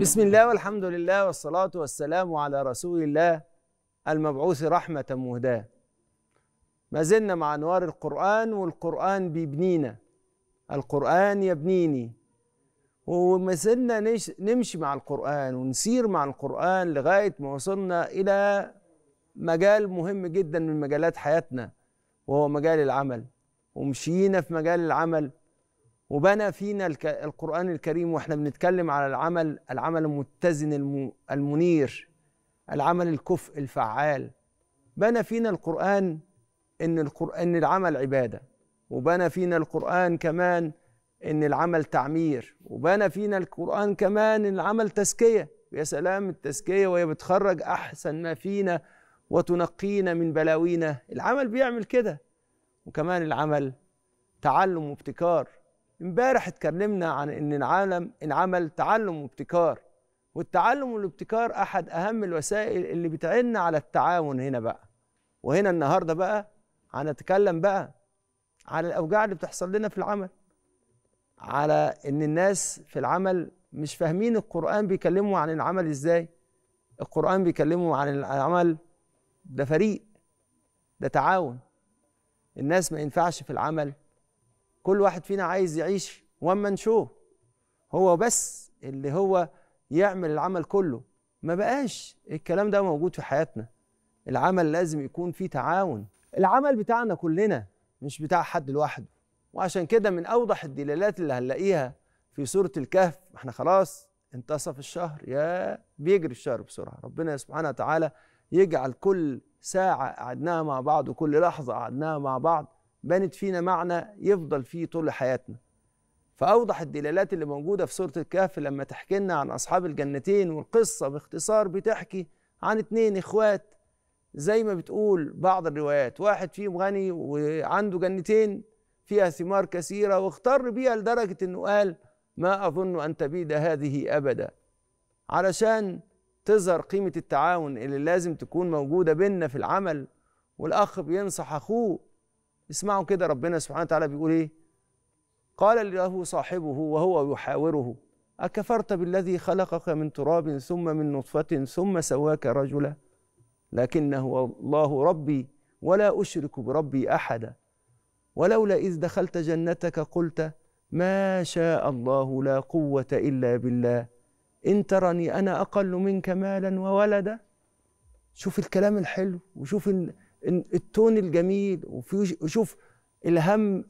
بسم الله والحمد لله والصلاة والسلام على رسول الله المبعوث رحمة مهداة ما زلنا مع أنوار القرآن والقرآن بيبنينا القرآن يبنيني وما زلنا نمشي مع القرآن ونسير مع القرآن لغاية ما وصلنا إلى مجال مهم جدا من مجالات حياتنا وهو مجال العمل ومشينا في مجال العمل وبنى فينا القرآن الكريم واحنا بنتكلم على العمل العمل المتزن المنير العمل الكفء الفعال بنى فينا القرآن إن القرآن إن العمل عبادة وبنى فينا القرآن كمان إن العمل تعمير وبنى فينا القرآن كمان إن العمل تزكية يا سلام التزكية وهي بتخرج أحسن ما فينا وتنقينا من بلاوينا العمل بيعمل كده وكمان العمل تعلم وابتكار امبارح اتكلمنا عن ان العالم انعمل تعلم وابتكار والتعلم والابتكار احد اهم الوسائل اللي بتعيننا على التعاون هنا بقى وهنا النهارده بقى هنتكلم بقى على الاوجاع اللي بتحصل لنا في العمل على ان الناس في العمل مش فاهمين القران بيكلموا عن العمل ازاي القران بيكلموا عن العمل ده فريق ده تعاون الناس ما ينفعش في العمل كل واحد فينا عايز يعيش وان مان شو هو بس اللي هو يعمل العمل كله ما بقاش الكلام ده موجود في حياتنا العمل لازم يكون فيه تعاون العمل بتاعنا كلنا مش بتاع حد لوحده وعشان كده من اوضح الدلالات اللي هنلاقيها في سوره الكهف احنا خلاص انتصف الشهر يا بيجري الشهر بسرعه ربنا سبحانه وتعالى يجعل كل ساعه قعدناها مع بعض وكل لحظه قعدناها مع بعض بنت فينا معنى يفضل فيه طول حياتنا فأوضح الدلالات اللي موجودة في سورة الكهف لما تحكي لنا عن أصحاب الجنتين والقصة باختصار بتحكي عن اتنين إخوات زي ما بتقول بعض الروايات واحد فيهم غني وعنده جنتين فيها ثمار كثيرة واغتر بيها لدرجة إنه قال ما أظن أن تبيد هذه أبدا علشان تظهر قيمة التعاون اللي لازم تكون موجودة بينا في العمل والأخ بينصح أخوه اسمعوا كده ربنا سبحانه وتعالى بيقول ايه قال له صاحبه وهو يحاوره أكفرت بالذي خلقك من تراب ثم من نطفة ثم سواك رجلا لكنه الله ربي ولا أشرك بربي أحدا ولولا إذ دخلت جنتك قلت ما شاء الله لا قوة إلا بالله إن ترني أنا أقل منك مالا وولدا شوف الكلام الحلو وشوف التون الجميل وفي شوف الهم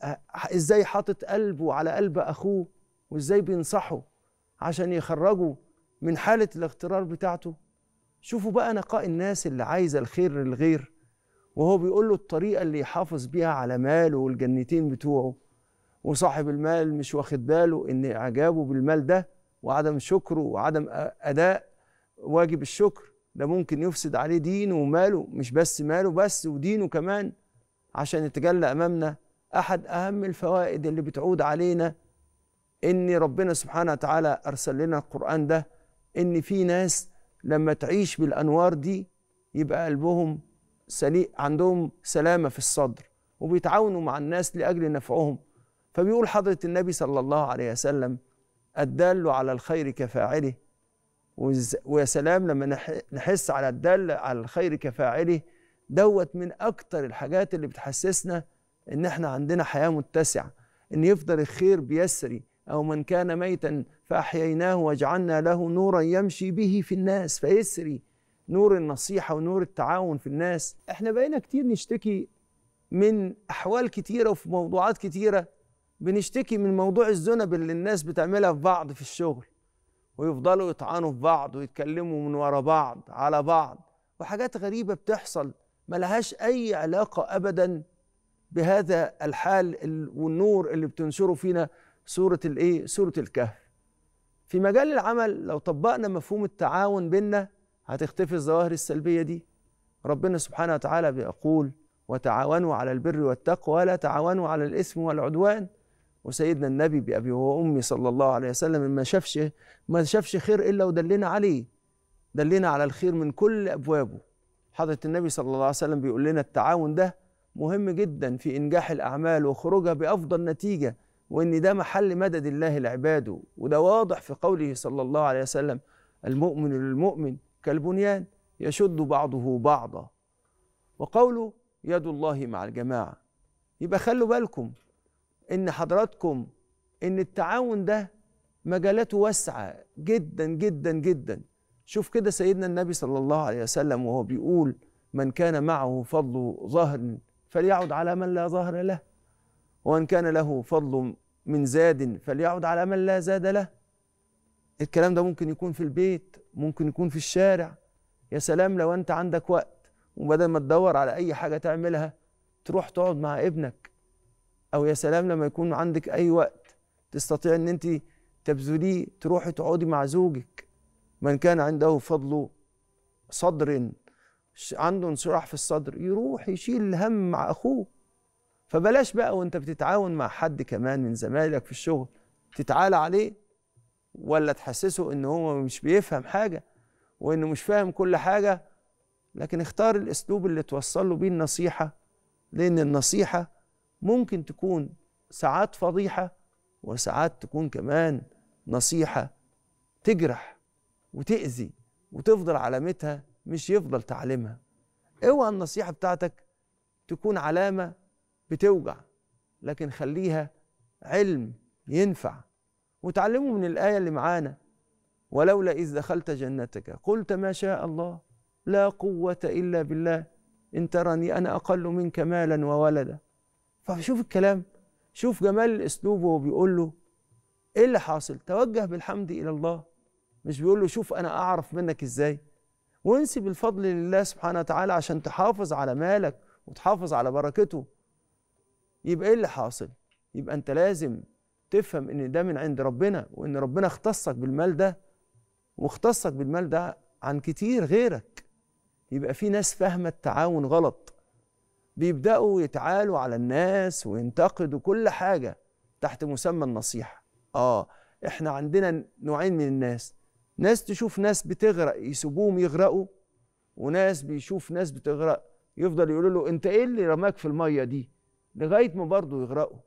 ازاي حاطط قلبه على قلب اخوه وازاي بينصحه عشان يخرجه من حاله الاغترار بتاعته شوفوا بقى نقاء الناس اللي عايزه الخير للغير وهو بيقول له الطريقه اللي يحافظ بيها على ماله والجنتين بتوعه وصاحب المال مش واخد باله ان اعجابه بالمال ده وعدم شكره وعدم اداء واجب الشكر ده ممكن يفسد عليه دينه وماله مش بس ماله بس ودينه كمان عشان يتجلى امامنا احد اهم الفوائد اللي بتعود علينا ان ربنا سبحانه وتعالى ارسل لنا القران ده ان في ناس لما تعيش بالانوار دي يبقى قلبهم سليق عندهم سلامه في الصدر وبيتعاونوا مع الناس لاجل نفعهم فبيقول حضره النبي صلى الله عليه وسلم الدال على الخير كفاعله ويا سلام لما نحس على الدل على الخير كفاعله دوت من اكتر الحاجات اللي بتحسسنا ان احنا عندنا حياه متسعه ان يفضل الخير بيسري او من كان ميتا فاحييناه وجعلنا له نورا يمشي به في الناس فيسري نور النصيحه ونور التعاون في الناس احنا بقينا كتير نشتكي من احوال كتيره وفي موضوعات كتيره بنشتكي من موضوع الذنب اللي الناس بتعملها في بعض في الشغل ويفضلوا يطعنوا في بعض ويتكلموا من ورا بعض على بعض وحاجات غريبة بتحصل ملهاش أي علاقة أبدا بهذا الحال والنور اللي بتنشره فينا سورة الإيه؟ سورة الكهف. في مجال العمل لو طبقنا مفهوم التعاون بينا هتختفي الظواهر السلبية دي. ربنا سبحانه وتعالى بيقول: وتعاونوا على البر والتقوى ولا تعاونوا على الإثم والعدوان. وسيدنا النبي بأبي وأمي صلى الله عليه وسلم ما شافش ما شافش خير إلا ودلنا عليه دلنا على الخير من كل أبوابه حضرة النبي صلى الله عليه وسلم بيقول لنا التعاون ده مهم جدا في إنجاح الأعمال وخروجها بأفضل نتيجة وإن ده محل مدد الله لعباده وده واضح في قوله صلى الله عليه وسلم المؤمن للمؤمن كالبنيان يشد بعضه بعضا وقوله يد الله مع الجماعة يبقى خلوا بالكم ان حضراتكم ان التعاون ده مجالاته واسعه جدا جدا جدا شوف كده سيدنا النبي صلى الله عليه وسلم وهو بيقول من كان معه فضل ظهر فليعد على من لا ظهر له ومن كان له فضل من زاد فليعد على من لا زاد له الكلام ده ممكن يكون في البيت ممكن يكون في الشارع يا سلام لو انت عندك وقت وبدل ما تدور على اي حاجه تعملها تروح تقعد مع ابنك او يا سلام لما يكون عندك اي وقت تستطيع ان انت تبذليه تروحي تقعدي مع زوجك من كان عنده فضل صدر عنده انصراح في الصدر يروح يشيل الهم مع اخوه فبلاش بقى وانت بتتعاون مع حد كمان من زمايلك في الشغل تتعالى عليه ولا تحسسه ان هو مش بيفهم حاجه وانه مش فاهم كل حاجه لكن اختار الاسلوب اللي توصل له بيه النصيحه لان النصيحه ممكن تكون ساعات فضيحة وساعات تكون كمان نصيحة تجرح وتأذي وتفضل علامتها مش يفضل تعليمها اوعى النصيحة بتاعتك تكون علامة بتوجع لكن خليها علم ينفع وتعلموا من الآية اللي معانا ولولا إذ دخلت جنتك قلت ما شاء الله لا قوة إلا بالله إن ترني أنا أقل منك مالا وولدا فشوف الكلام شوف جمال اسلوبه بيقول له ايه اللي حاصل توجه بالحمد الى الله مش بيقول له شوف انا اعرف منك ازاي وانسب الفضل لله سبحانه وتعالى عشان تحافظ على مالك وتحافظ على بركته يبقى ايه اللي حاصل يبقى انت لازم تفهم ان ده من عند ربنا وان ربنا اختصك بالمال ده واختصك بالمال ده عن كتير غيرك يبقى في ناس فاهمه التعاون غلط بيبداوا يتعالوا على الناس وينتقدوا كل حاجه تحت مسمى النصيحه اه احنا عندنا نوعين من الناس ناس تشوف ناس بتغرق يسيبوهم يغرقوا وناس بيشوف ناس بتغرق يفضل يقولوا له انت ايه اللي رماك في الميه دي لغايه ما برضه يغرقوا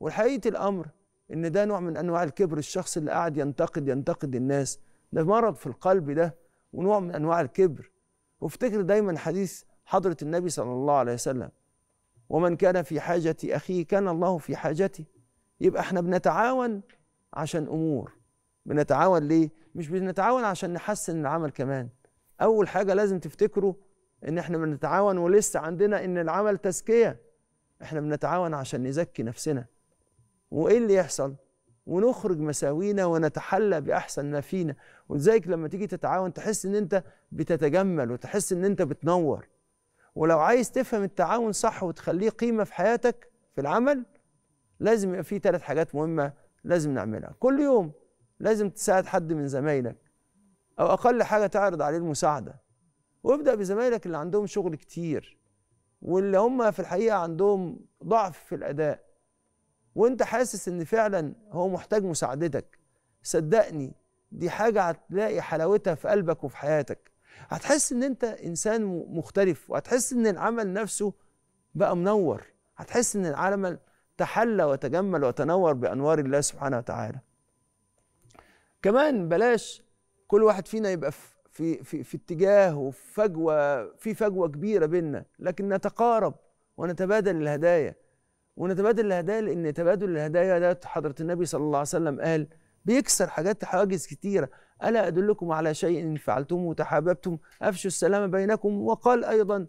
وحقيقه الامر ان ده نوع من انواع الكبر الشخص اللي قاعد ينتقد ينتقد الناس ده مرض في القلب ده ونوع من انواع الكبر وافتكر دايما حديث حضرة النبي صلى الله عليه وسلم ومن كان في حاجة أخيه كان الله في حاجته يبقى احنا بنتعاون عشان أمور بنتعاون ليه؟ مش بنتعاون عشان نحسن العمل كمان أول حاجة لازم تفتكروا إن احنا بنتعاون ولسه عندنا إن العمل تزكية احنا بنتعاون عشان نزكي نفسنا وإيه اللي يحصل؟ ونخرج مساوينا ونتحلى باحسن ما فينا ولذلك لما تيجي تتعاون تحس ان انت بتتجمل وتحس ان انت بتنور ولو عايز تفهم التعاون صح وتخليه قيمة في حياتك في العمل لازم يبقى في ثلاث حاجات مهمة لازم نعملها كل يوم لازم تساعد حد من زمايلك أو أقل حاجة تعرض عليه المساعدة وابدأ بزمايلك اللي عندهم شغل كتير واللي هم في الحقيقة عندهم ضعف في الأداء وأنت حاسس إن فعلا هو محتاج مساعدتك صدقني دي حاجة هتلاقي حلاوتها في قلبك وفي حياتك هتحس ان انت انسان مختلف وهتحس ان العمل نفسه بقى منور هتحس ان العمل تحلى وتجمل وتنور بانوار الله سبحانه وتعالى كمان بلاش كل واحد فينا يبقى في في في, في اتجاه وفي فجوه في فجوه كبيره بيننا لكن نتقارب ونتبادل الهدايا ونتبادل الهدايا لان تبادل الهدايا ده حضره النبي صلى الله عليه وسلم قال بيكسر حاجات حواجز كتيرة ألا أدلكم على شيء إن فعلتموه تحاببتم أفشوا السلام بينكم وقال أيضا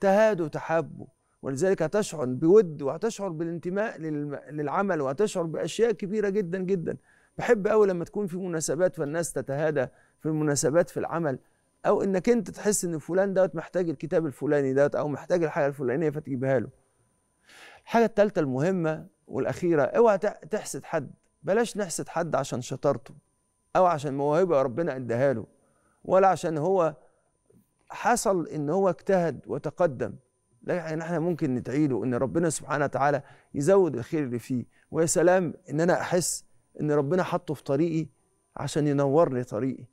تهادوا تحابوا ولذلك هتشعر بود وهتشعر بالانتماء للعمل وهتشعر بأشياء كبيرة جدا جدا بحب أوي لما تكون في مناسبات فالناس تتهادى في المناسبات في العمل أو إنك أنت تحس إن فلان دوت محتاج الكتاب الفلاني دوت أو محتاج الحاجة الفلانية فتجيبها له الحاجة الثالثة المهمة والأخيرة اوعى تحسد حد بلاش نحسد حد عشان شطارته او عشان موهبه ربنا اداها له ولا عشان هو حصل ان هو اجتهد وتقدم لكن يعني احنا ممكن ندعيله ان ربنا سبحانه وتعالى يزود الخير اللي فيه ويا سلام ان انا احس ان ربنا حطه في طريقي عشان ينور لي طريقي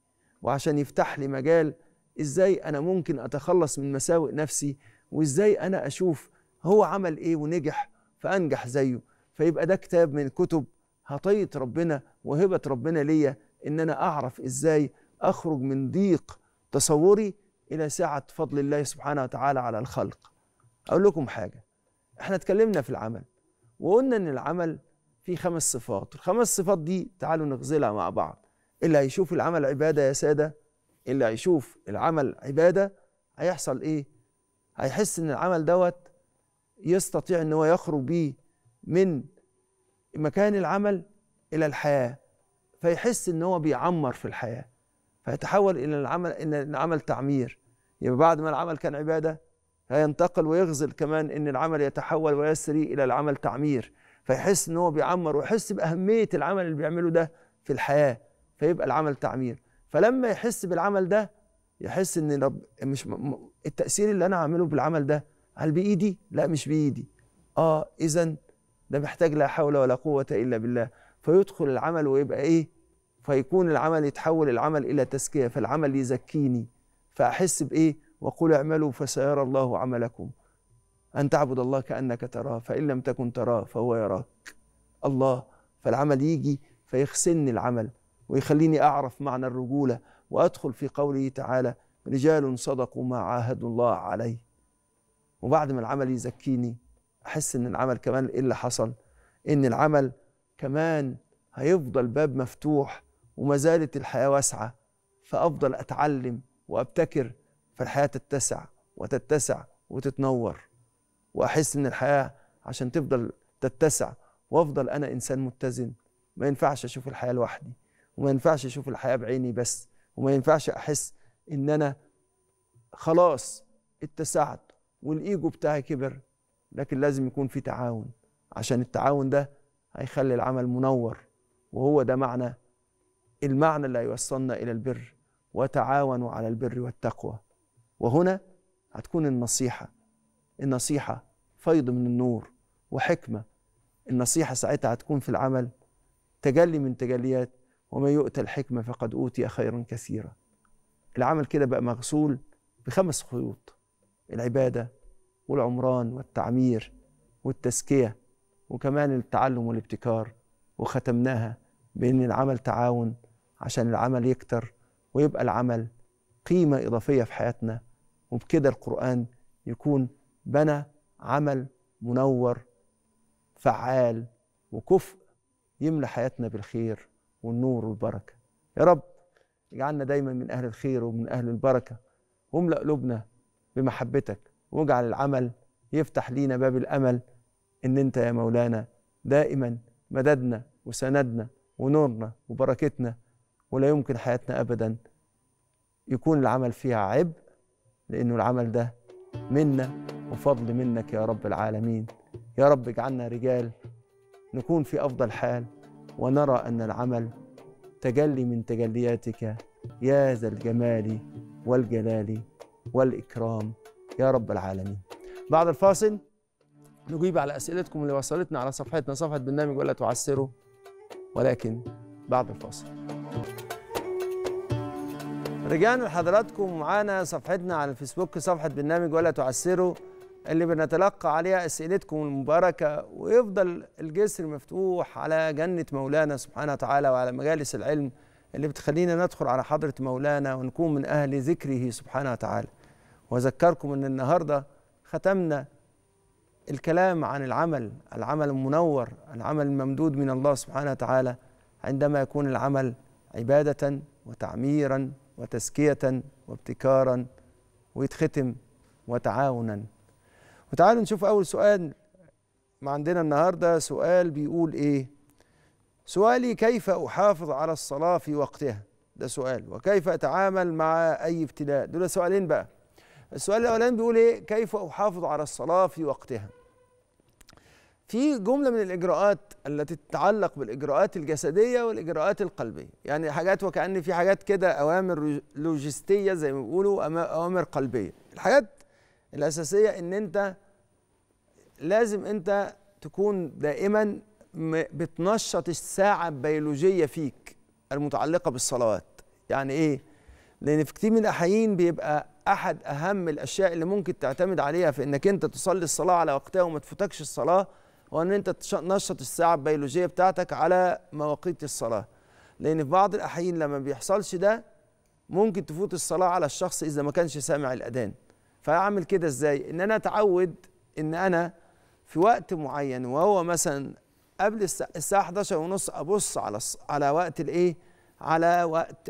وعشان يفتح لي مجال ازاي انا ممكن اتخلص من مساوئ نفسي وازاي انا اشوف هو عمل ايه ونجح فانجح زيه فيبقى ده كتاب من كتب عطيه ربنا وهبه ربنا ليا ان انا اعرف ازاي اخرج من ضيق تصوري الى سعه فضل الله سبحانه وتعالى على الخلق اقول لكم حاجه احنا اتكلمنا في العمل وقلنا ان العمل فيه خمس صفات الخمس صفات دي تعالوا نغزلها مع بعض اللي هيشوف العمل عباده يا ساده اللي هيشوف العمل عباده هيحصل ايه هيحس ان العمل دوت يستطيع ان هو يخرج بيه من مكان العمل الى الحياه فيحس ان هو بيعمر في الحياه فيتحول الى العمل ان العمل تعمير يبقى بعد ما العمل كان عباده هينتقل ويغزل كمان ان العمل يتحول ويسري الى العمل تعمير فيحس ان هو بيعمر ويحس باهميه العمل اللي بيعمله ده في الحياه فيبقى العمل تعمير فلما يحس بالعمل ده يحس ان رب مش التاثير اللي انا عامله بالعمل ده هل بايدي؟ لا مش بايدي اه اذا ده محتاج لا حول ولا قوة إلا بالله فيدخل العمل ويبقى إيه فيكون العمل يتحول العمل إلى تزكية فالعمل يزكيني فأحس بإيه وقل اعملوا فسيرى الله عملكم أن تعبد الله كأنك تراه فإن لم تكن تراه فهو يراك الله فالعمل يجي فيغسلني العمل ويخليني أعرف معنى الرجولة وأدخل في قوله تعالى رجال صدقوا ما عاهدوا الله عليه وبعد ما العمل يزكيني احس ان العمل كمان ايه اللي حصل ان العمل كمان هيفضل باب مفتوح وما زالت الحياه واسعه فافضل اتعلم وابتكر فالحياه تتسع وتتسع وتتنور واحس ان الحياه عشان تفضل تتسع وافضل انا انسان متزن ما ينفعش اشوف الحياه لوحدي وما ينفعش اشوف الحياه بعيني بس وما ينفعش احس ان انا خلاص اتسعت والايجو بتاعي كبر لكن لازم يكون في تعاون عشان التعاون ده هيخلي العمل منور وهو ده معنى المعنى اللي هيوصلنا إلى البر وتعاونوا على البر والتقوى وهنا هتكون النصيحة النصيحة فيض من النور وحكمة النصيحة ساعتها هتكون في العمل تجلي من تجليات وما يؤتى الحكمة فقد أوتي خيرا كثيرا العمل كده بقى مغسول بخمس خيوط العبادة والعمران والتعمير والتزكية وكمان التعلم والابتكار وختمناها بإن العمل تعاون عشان العمل يكتر ويبقى العمل قيمة إضافية في حياتنا وبكده القرآن يكون بنى عمل منور فعال وكفء يملى حياتنا بالخير والنور والبركة يا رب اجعلنا دايما من أهل الخير ومن أهل البركة واملأ قلوبنا بمحبتك واجعل العمل يفتح لينا باب الامل ان انت يا مولانا دائما مددنا وسندنا ونورنا وبركتنا ولا يمكن حياتنا ابدا يكون العمل فيها عبء لانه العمل ده منا وفضل منك يا رب العالمين يا رب اجعلنا رجال نكون في افضل حال ونرى ان العمل تجلي من تجلياتك يا ذا الجمال والجلال والاكرام يا رب العالمين بعد الفاصل نجيب على أسئلتكم اللي وصلتنا على صفحتنا صفحة برنامج ولا تعسروا ولكن بعد الفاصل رجعنا لحضراتكم معانا صفحتنا على الفيسبوك صفحة برنامج ولا تعسروا اللي بنتلقى عليها أسئلتكم المباركة ويفضل الجسر مفتوح على جنة مولانا سبحانه وتعالى وعلى مجالس العلم اللي بتخلينا ندخل على حضرة مولانا ونكون من أهل ذكره سبحانه وتعالى واذكركم ان النهارده ختمنا الكلام عن العمل العمل المنور العمل الممدود من الله سبحانه وتعالى عندما يكون العمل عباده وتعميرا وتزكيه وابتكارا ويتختم وتعاونا وتعالوا نشوف اول سؤال ما عندنا النهارده سؤال بيقول ايه سؤالي كيف احافظ على الصلاه في وقتها ده سؤال وكيف اتعامل مع اي ابتلاء دول سؤالين بقى السؤال الاولاني بيقول ايه كيف احافظ على الصلاه في وقتها في جمله من الاجراءات التي تتعلق بالاجراءات الجسديه والاجراءات القلبيه يعني حاجات وكأن في حاجات كده اوامر لوجستيه زي ما بيقولوا اوامر قلبيه الحاجات الاساسيه ان انت لازم انت تكون دائما بتنشط الساعه البيولوجيه فيك المتعلقه بالصلوات يعني ايه لان في كتير من الاحيان بيبقى احد اهم الاشياء اللي ممكن تعتمد عليها في انك انت تصلي الصلاه على وقتها وما تفوتكش الصلاه هو ان انت تنشط الساعه البيولوجيه بتاعتك على مواقيت الصلاه لان في بعض الاحيان لما بيحصلش ده ممكن تفوت الصلاه على الشخص اذا ما كانش سامع الاذان فاعمل كده ازاي ان انا اتعود ان انا في وقت معين وهو مثلا قبل الساعه 11 ونص ابص على على وقت الايه على وقت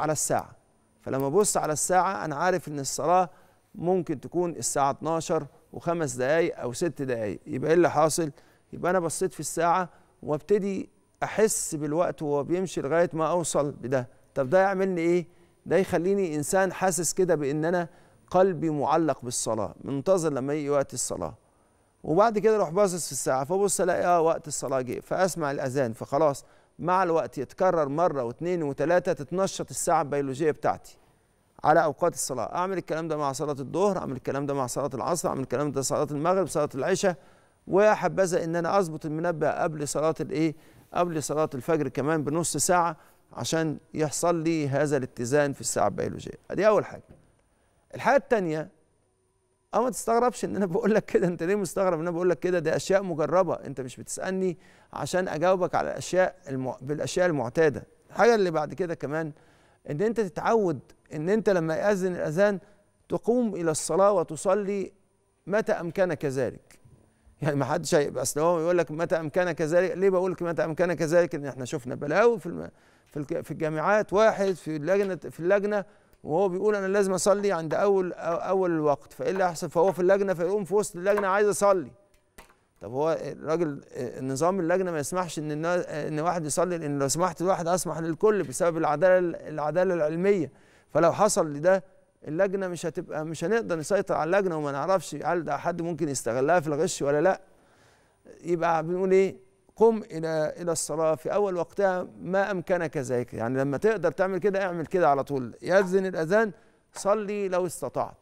على الساعه فلما ابص على الساعه انا عارف ان الصلاه ممكن تكون الساعه 12 وخمس دقائق او ست دقائق يبقى ايه اللي حاصل يبقى انا بصيت في الساعه وابتدي احس بالوقت وهو بيمشي لغايه ما اوصل بده طب ده يعملني ايه ده يخليني انسان حاسس كده بان انا قلبي معلق بالصلاه منتظر لما يجي وقت الصلاه وبعد كده اروح باصص في الساعه فبص الاقي اه وقت الصلاه جه فاسمع الاذان فخلاص مع الوقت يتكرر مرة واثنين وثلاثة تتنشط الساعة البيولوجية بتاعتي على أوقات الصلاة أعمل الكلام ده مع صلاة الظهر أعمل الكلام ده مع صلاة العصر أعمل الكلام ده صلاة المغرب صلاة العشاء وحبذا إن أنا أظبط المنبه قبل صلاة الإيه قبل صلاة الفجر كمان بنص ساعة عشان يحصل لي هذا الاتزان في الساعة البيولوجية دي أول حاجة الحاجة التانية اه ما تستغربش ان انا بقول لك كده انت ليه مستغرب ان انا بقول لك كده دي اشياء مجربه انت مش بتسالني عشان اجاوبك على الاشياء الم... بالاشياء المعتاده الحاجه اللي بعد كده كمان ان انت تتعود ان انت لما ياذن الاذان تقوم الى الصلاه وتصلي متى امكنك ذلك يعني ما حدش هيبقى اصل هو يقول لك متى امكنك ذلك ليه بقول لك متى امكنك ذلك ان احنا شفنا بلاوي في الم... في الجامعات واحد في اللجنه في اللجنه وهو بيقول انا لازم اصلي عند اول اول الوقت فايه اللي هيحصل فهو في اللجنه فيقوم في وسط اللجنه عايز اصلي طب هو الراجل نظام اللجنه ما يسمحش ان ان واحد يصلي لان لو سمحت الواحد اسمح للكل بسبب العداله العداله العلميه فلو حصل لده اللجنه مش هتبقى مش هنقدر نسيطر على اللجنه وما نعرفش هل ده حد ممكن يستغلها في الغش ولا لا يبقى بنقول ايه قم الى الى الصلاه في اول وقتها ما امكنك ذلك يعني لما تقدر تعمل كده اعمل كده على طول يأذن الاذان صلي لو استطعت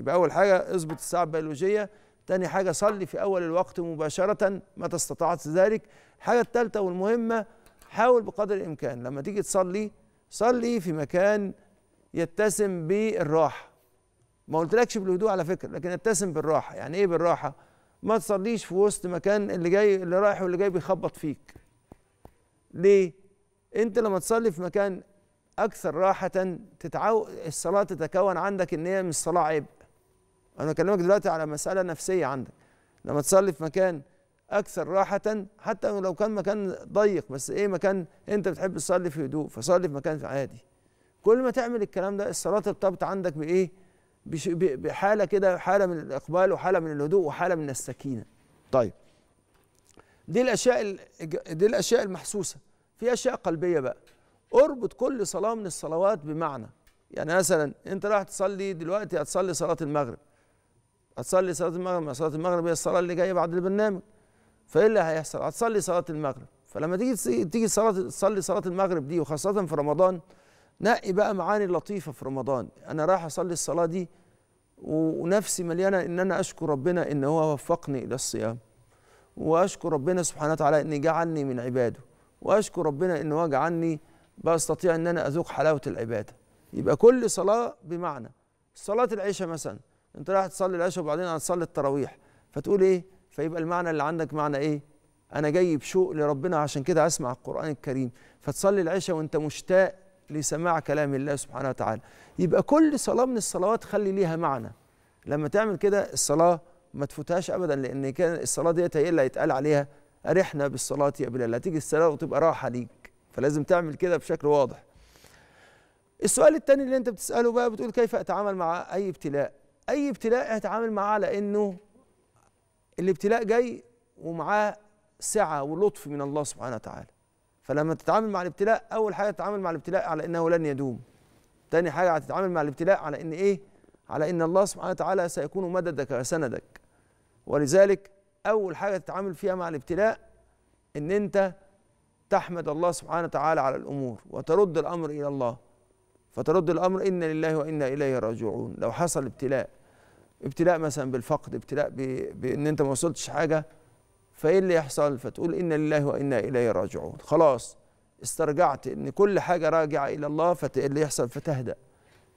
يبقى اول حاجه اظبط الساعه البيولوجيه تاني حاجه صلي في اول الوقت مباشره متى استطعت ذلك الحاجه الثالثه والمهمه حاول بقدر الامكان لما تيجي تصلي صلي في مكان يتسم بالراحه ما قلتلكش بالهدوء على فكره لكن يتسم بالراحه يعني ايه بالراحه ما تصليش في وسط مكان اللي جاي اللي رايح واللي جاي بيخبط فيك ليه انت لما تصلي في مكان اكثر راحه تتعو الصلاه تتكون عندك ان هي مش صلاه عبء انا بكلمك دلوقتي على مساله نفسيه عندك لما تصلي في مكان اكثر راحه حتى لو كان مكان ضيق بس ايه مكان انت بتحب تصلي في هدوء فصلي في مكان عادي كل ما تعمل الكلام ده الصلاه ترتبط عندك بايه بحاله كده حاله من الاقبال وحاله من الهدوء وحاله من السكينه طيب دي الاشياء دي الاشياء المحسوسه في اشياء قلبيه بقى اربط كل صلاه من الصلوات بمعنى يعني مثلا انت رايح تصلي دلوقتي هتصلي صلاه المغرب هتصلي صلاه المغرب ما صلاه المغرب هي الصلاه اللي جايه بعد البرنامج فايه اللي هيحصل هتصلي صلاه المغرب فلما تيجي تيجي صلاه تصلي صلاه المغرب دي وخاصه في رمضان نقي بقى معاني لطيفه في رمضان انا رايح اصلي الصلاه دي ونفسي مليانه ان انا اشكر ربنا ان هو وفقني الى الصيام واشكر ربنا سبحانه وتعالى ان جعلني من عباده واشكر ربنا ان هو جعلني بستطيع ان انا اذوق حلاوه العباده يبقى كل صلاه بمعنى صلاه العشاء مثلا انت رايح تصلي العشاء وبعدين هتصلي التراويح فتقول ايه فيبقى المعنى اللي عندك معنى ايه انا جاي بشوق لربنا عشان كده اسمع القران الكريم فتصلي العشاء وانت مشتاق لسماع كلام الله سبحانه وتعالى يبقى كل صلاة من الصلوات خلي ليها معنى لما تعمل كده الصلاة ما تفوتهاش أبدا لأن كان الصلاة ديت هي اللي هيتقال عليها أرحنا بالصلاة يا بلال هتيجي الصلاة وتبقى راحة ليك فلازم تعمل كده بشكل واضح السؤال الثاني اللي انت بتسأله بقى بتقول كيف أتعامل مع أي ابتلاء أي ابتلاء هتعامل معاه على أنه الابتلاء جاي ومعاه سعة ولطف من الله سبحانه وتعالى فلما تتعامل مع الابتلاء اول حاجه تتعامل مع الابتلاء على انه لن يدوم تاني حاجه هتتعامل مع الابتلاء على ان ايه على ان الله سبحانه وتعالى سيكون مددك وسندك ولذلك اول حاجه تتعامل فيها مع الابتلاء ان انت تحمد الله سبحانه وتعالى على الامور وترد الامر الى الله فترد الامر انا لله وانا اليه راجعون لو حصل ابتلاء ابتلاء مثلا بالفقد ابتلاء بان انت ما وصلتش حاجه فايه اللي يحصل فتقول انا لله وانا اليه راجعون خلاص استرجعت ان كل حاجه راجعه الى الله فايه اللي يحصل فتهدأ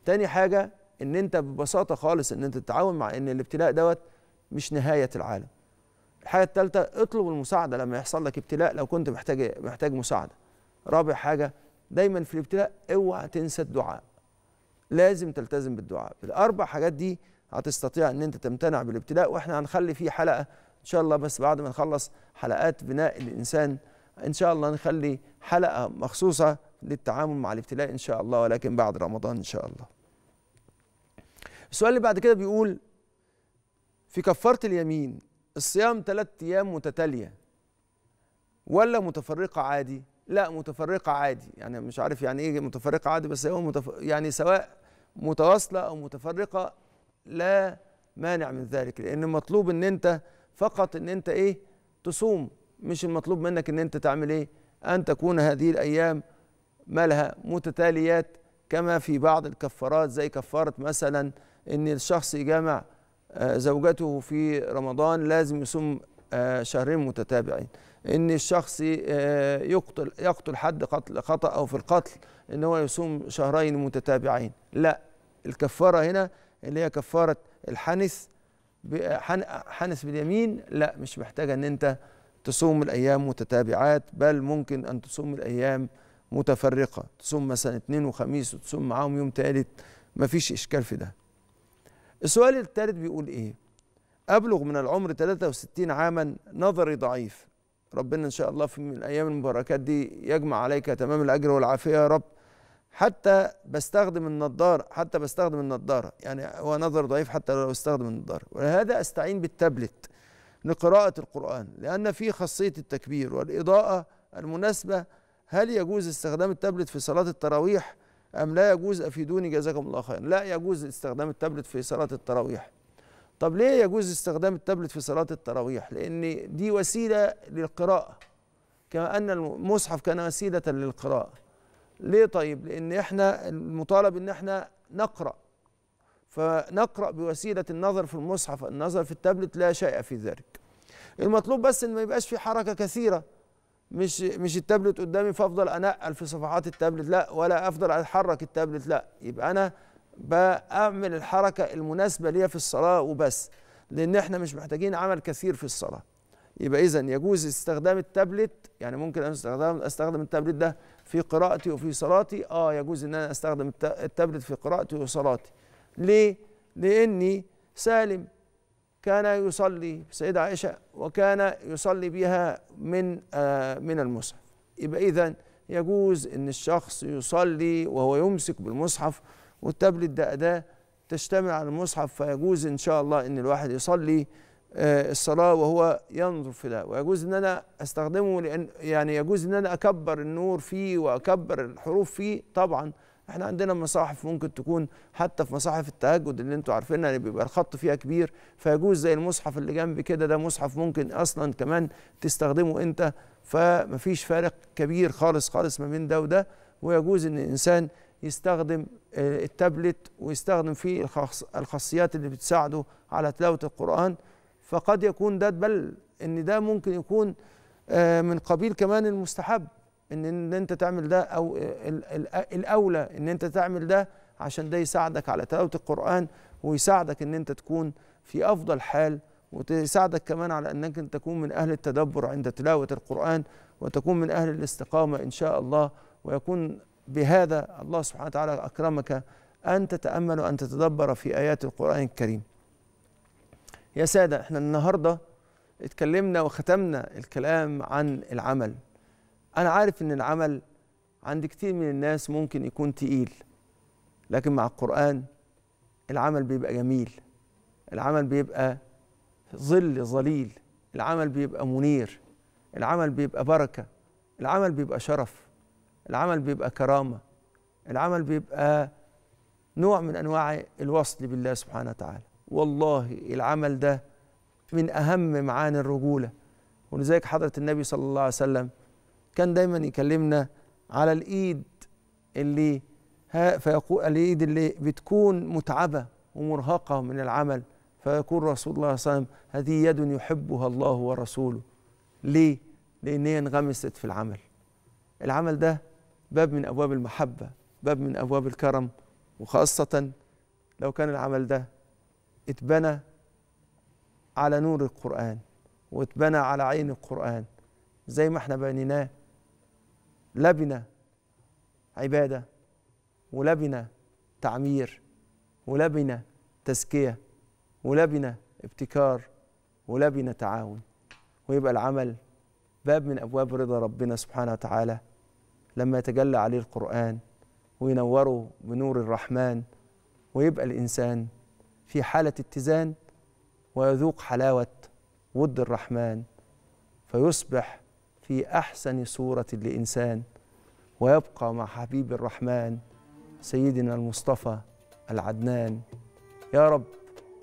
تاني حاجه ان انت ببساطه خالص ان انت تتعاون مع ان الابتلاء دوت مش نهايه العالم الحاجه الثالثه اطلب المساعده لما يحصل لك ابتلاء لو كنت محتاج محتاج مساعده رابع حاجه دايما في الابتلاء اوعى تنسى الدعاء لازم تلتزم بالدعاء الاربع حاجات دي هتستطيع ان انت تمتنع بالابتلاء واحنا هنخلي فيه حلقه ان شاء الله بس بعد ما نخلص حلقات بناء الانسان ان شاء الله نخلي حلقه مخصوصه للتعامل مع الابتلاء ان شاء الله ولكن بعد رمضان ان شاء الله السؤال اللي بعد كده بيقول في كفاره اليمين الصيام ثلاث ايام متتاليه ولا متفرقه عادي لا متفرقه عادي يعني مش عارف يعني ايه متفرقه عادي بس هو متف... يعني سواء متواصله او متفرقه لا مانع من ذلك لان مطلوب ان انت فقط ان انت ايه تصوم مش المطلوب منك ان انت تعمل ايه ان تكون هذه الايام مالها متتاليات كما في بعض الكفارات زي كفاره مثلا ان الشخص يجامع آه، زوجته في رمضان لازم يصوم آه، شهرين متتابعين ان الشخص آه، يقتل يقتل حد قتل خطا او في القتل ان هو يصوم شهرين متتابعين لا الكفاره هنا اللي هي كفاره الحنث حنس باليمين لا مش محتاجه ان انت تصوم الايام متتابعات بل ممكن ان تصوم الايام متفرقه تصوم مثلا اثنين وخميس وتصوم معاهم يوم ثالث مفيش اشكال في ده السؤال الثالث بيقول ايه ابلغ من العمر 63 عاما نظري ضعيف ربنا ان شاء الله في من الايام المباركات دي يجمع عليك تمام الاجر والعافيه يا رب حتى بستخدم النظارة حتى بستخدم النظارة يعني هو نظر ضعيف حتى لو استخدم النظارة ولهذا أستعين بالتابلت لقراءة القرآن لأن فيه خاصية التكبير والإضاءة المناسبة هل يجوز استخدام التابلت في صلاة التراويح أم لا يجوز أفيدوني جزاكم الله خيرا لا يجوز استخدام التابلت في صلاة التراويح طب ليه يجوز استخدام التابلت في صلاة التراويح لأن دي وسيلة للقراءة كما أن المصحف كان وسيلة للقراءة ليه طيب لان احنا المطالب ان احنا نقرا فنقرا بوسيله النظر في المصحف النظر في التابلت لا شيء في ذلك المطلوب بس ان ما يبقاش في حركه كثيره مش مش التابلت قدامي فافضل انقل في صفحات التابلت لا ولا افضل اتحرك التابلت لا يبقى انا بعمل الحركه المناسبه ليا في الصلاه وبس لان احنا مش محتاجين عمل كثير في الصلاه يبقى إذا يجوز استخدام التابلت يعني ممكن أنا استخدم أستخدم التابلت ده في قراءتي وفي صلاتي آه يجوز إن أنا أستخدم التابلت في قراءتي وصلاتي ليه؟ لأني سالم كان يصلي سيدة عائشة وكان يصلي بها من آه من المصحف يبقى إذا يجوز إن الشخص يصلي وهو يمسك بالمصحف والتابلت ده أداة تشتمل على المصحف فيجوز إن شاء الله إن الواحد يصلي آه، الصلاة وهو ينظر في ده ويجوز إن أنا أستخدمه لأن يعني يجوز إن أنا أكبر النور فيه وأكبر الحروف فيه طبعا احنا عندنا مصاحف ممكن تكون حتى في مصاحف التهجد اللي انتوا عارفينها اللي بيبقى الخط فيها كبير فيجوز زي المصحف اللي جنبي كده ده مصحف ممكن اصلا كمان تستخدمه انت فمفيش فارق كبير خالص خالص ما بين ده وده ويجوز ان الانسان يستخدم آه، التابلت ويستخدم فيه الخاصيات اللي بتساعده على تلاوه القران فقد يكون ده بل ان ده ممكن يكون آه، من قبيل كمان المستحب ان ان انت تعمل ده او الاولى ان انت تعمل ده عشان ده يساعدك على تلاوه القران ويساعدك ان انت تكون في افضل حال وتساعدك كمان على انك تكون من اهل التدبر عند تلاوه القران وتكون من اهل الاستقامه ان شاء الله ويكون بهذا الله سبحانه وتعالى اكرمك ان تتامل وان تتدبر في ايات القران الكريم يا سادة احنا النهاردة اتكلمنا وختمنا الكلام عن العمل أنا عارف إن العمل عند كتير من الناس ممكن يكون تقيل لكن مع القرآن العمل بيبقى جميل العمل بيبقى ظل ظليل العمل بيبقى منير العمل بيبقى بركة العمل بيبقى شرف العمل بيبقى كرامة العمل بيبقى نوع من أنواع الوصل بالله سبحانه وتعالى والله العمل ده من أهم معاني الرجولة ولذلك حضرة النبي صلى الله عليه وسلم كان دايما يكلمنا على الإيد اللي ها فيقول الإيد اللي بتكون متعبة ومرهقة من العمل فيقول رسول الله صلى الله عليه وسلم هذه يد يحبها الله ورسوله ليه؟ لأن هي انغمست في العمل العمل ده باب من أبواب المحبة باب من أبواب الكرم وخاصة لو كان العمل ده اتبنى على نور القرآن واتبنى على عين القرآن زي ما احنا بنيناه لبنة عبادة ولبنة تعمير ولبنة تزكية ولبنة ابتكار ولبنة تعاون ويبقى العمل باب من أبواب رضا ربنا سبحانه وتعالى لما يتجلى عليه القرآن وينوره بنور الرحمن ويبقى الإنسان في حالة اتزان ويذوق حلاوة ود الرحمن فيصبح في أحسن صورة لإنسان ويبقى مع حبيب الرحمن سيدنا المصطفى العدنان يا رب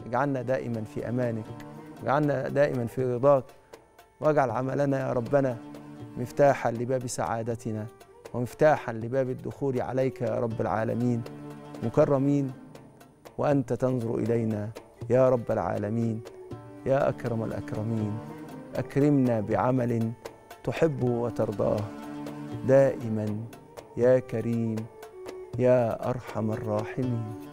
اجعلنا دائما في أمانك اجعلنا دائما في رضاك واجعل عملنا يا ربنا مفتاحا لباب سعادتنا ومفتاحا لباب الدخول عليك يا رب العالمين مكرمين وأنت تنظر إلينا يا رب العالمين يا أكرم الأكرمين أكرمنا بعمل تحبه وترضاه دائما يا كريم يا أرحم الراحمين